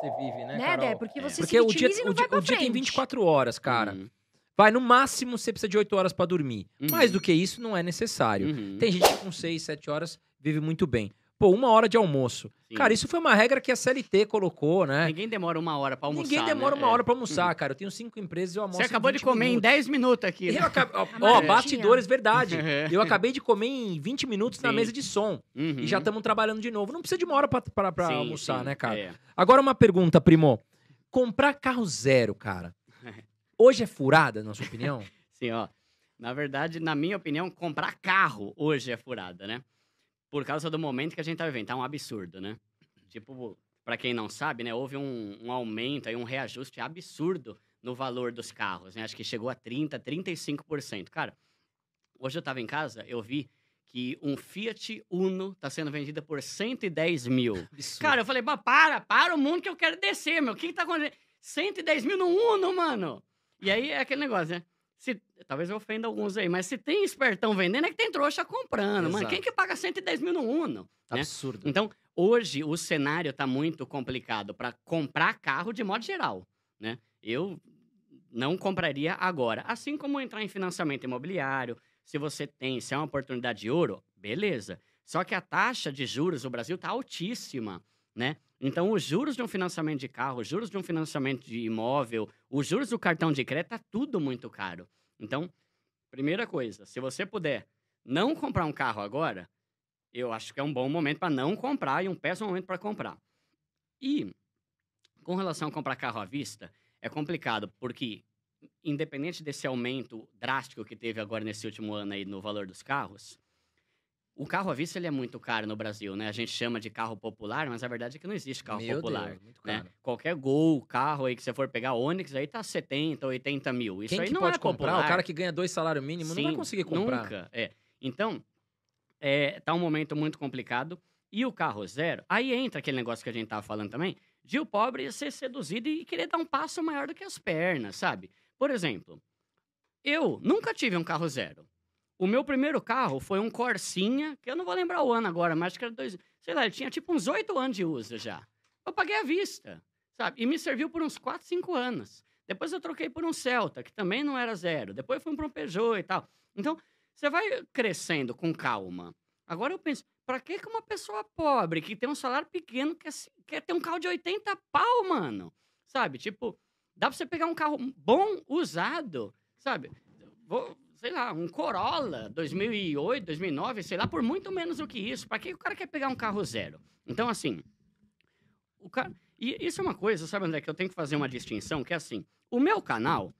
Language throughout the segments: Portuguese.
você vive, né, né Carol? Dé? Porque você Porque se o dia, e não o, vai dia, o dia tem 24 horas, uhum. cara. Uhum. Vai, no máximo você precisa de 8 horas para dormir. Uhum. Mais do que isso não é necessário. Uhum. Tem gente que com 6, 7 horas vive muito bem pô, uma hora de almoço. Sim. Cara, isso foi uma regra que a CLT colocou, né? Ninguém demora uma hora para almoçar. Ninguém demora né? uma é. hora para almoçar, cara. Eu tenho cinco empresas e eu almoço. Você acabou de comer minutos. em 10 minutos aqui. Né? Acab... Ó, bastidores, verdade. É. eu acabei de comer em 20 minutos sim. na mesa de som. Uhum. E já estamos uhum. trabalhando de novo. Não precisa de uma hora para almoçar, sim. né, cara? É. Agora uma pergunta, primo. Comprar carro zero, cara. Hoje é furada, na sua opinião? sim, ó. Na verdade, na minha opinião, comprar carro hoje é furada, né? por causa do momento que a gente tá vivendo. Tá um absurdo, né? Tipo, para quem não sabe, né, houve um, um aumento aí, um reajuste absurdo no valor dos carros, né? Acho que chegou a 30, 35%. Cara, hoje eu tava em casa, eu vi que um Fiat Uno tá sendo vendido por 110 mil. Absurdo. Cara, eu falei, para, para o mundo que eu quero descer, meu. O que, que tá acontecendo? 110 mil no Uno, mano! E aí é aquele negócio, né? Se, talvez eu ofenda tá. alguns aí, mas se tem espertão vendendo, é que tem trouxa comprando. Exato. Mano, quem que paga 110 mil no Uno? Né? Absurdo. Então, hoje, o cenário está muito complicado para comprar carro de modo geral. Né? Eu não compraria agora. Assim como entrar em financiamento imobiliário, se você tem, se é uma oportunidade de ouro, beleza. Só que a taxa de juros no Brasil está altíssima, né? Então, os juros de um financiamento de carro, os juros de um financiamento de imóvel, os juros do cartão de crédito, tá tudo muito caro. Então, primeira coisa, se você puder não comprar um carro agora, eu acho que é um bom momento para não comprar e um péssimo momento para comprar. E com relação a comprar carro à vista, é complicado, porque independente desse aumento drástico que teve agora nesse último ano aí no valor dos carros, o carro à vista ele é muito caro no Brasil, né? A gente chama de carro popular, mas a verdade é que não existe carro Meu popular. Deus, né? Qualquer gol, carro aí que você for pegar Onix, aí tá 70, 80 mil. Isso Quem aí não pode é comprar? Popular. O cara que ganha dois salários mínimos não vai conseguir comprar. Nunca, é. Então, é, tá um momento muito complicado. E o carro zero, aí entra aquele negócio que a gente tava falando também, de o pobre ser seduzido e querer dar um passo maior do que as pernas, sabe? Por exemplo, eu nunca tive um carro zero. O meu primeiro carro foi um Corsinha, que eu não vou lembrar o ano agora, mas acho que era dois. Sei lá, ele tinha tipo uns oito anos de uso já. Eu paguei à vista, sabe? E me serviu por uns quatro, cinco anos. Depois eu troquei por um Celta, que também não era zero. Depois foi para um Peugeot e tal. Então, você vai crescendo com calma. Agora eu penso, para que, que uma pessoa pobre que tem um salário pequeno quer, quer ter um carro de 80 pau, mano? Sabe? Tipo, dá pra você pegar um carro bom usado, sabe? Vou, sei lá, um Corolla 2008, 2009, sei lá, por muito menos do que isso. Para que o cara quer pegar um carro zero? Então, assim, o cara... E isso é uma coisa, sabe, André, que eu tenho que fazer uma distinção, que é assim, o meu canal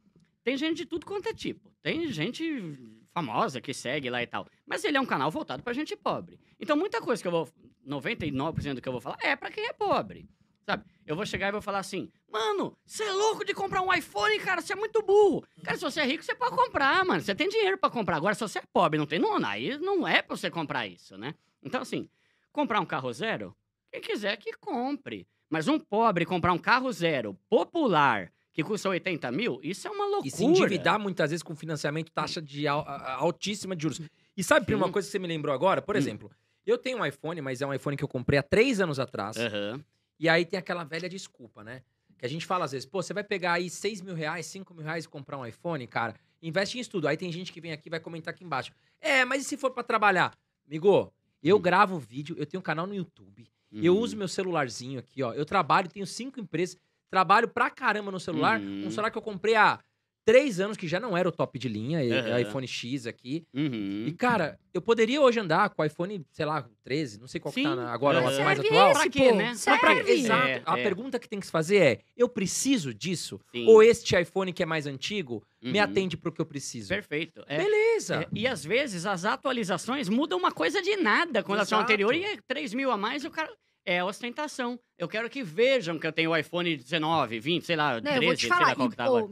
tem gente de tudo quanto é tipo. Tem gente famosa que segue lá e tal. Mas ele é um canal voltado pra gente pobre. Então, muita coisa que eu vou... 99% do que eu vou falar é para quem é pobre. Sabe? Eu vou chegar e vou falar assim: mano, você é louco de comprar um iPhone, cara, você é muito burro. Cara, se você é rico, você pode comprar, mano. Você tem dinheiro para comprar. Agora, se você é pobre, não tem, não, aí não é pra você comprar isso, né? Então, assim, comprar um carro zero, quem quiser que compre. Mas um pobre comprar um carro zero popular que custa 80 mil, isso é uma loucura. E se endividar muitas vezes com financiamento, taxa de altíssima de juros. E sabe, uma coisa que você me lembrou agora? Por hum. exemplo, hum. eu tenho um iPhone, mas é um iPhone que eu comprei há três anos atrás. Uhum. E aí tem aquela velha desculpa, né? Que a gente fala às vezes, pô, você vai pegar aí 6 mil reais, 5 mil reais e comprar um iPhone, cara, investe em estudo. Aí tem gente que vem aqui e vai comentar aqui embaixo. É, mas e se for para trabalhar? Amigo, eu uhum. gravo vídeo, eu tenho um canal no YouTube, eu uhum. uso meu celularzinho aqui, ó. Eu trabalho, tenho cinco empresas, trabalho pra caramba no celular. Uhum. Um celular que eu comprei há três anos que já não era o top de linha, uhum. iPhone X aqui. Uhum. E, cara, eu poderia hoje andar com o iPhone, sei lá, 13, não sei qual Sim. que tá agora, o mais atual. Esse, pra quê, tipo, né? Serve. Pra quê? Exato. É, a é. pergunta que tem que se fazer é, eu preciso disso? Sim. Ou este iPhone que é mais antigo me uhum. atende pro que eu preciso? Perfeito. É, Beleza. É, e às vezes as atualizações mudam uma coisa de nada com relação ao anterior e é 3 mil a mais o cara... É ostentação. Eu quero que vejam que eu tenho o iPhone 19, 20, sei lá, 13, sei lá qual que tá agora.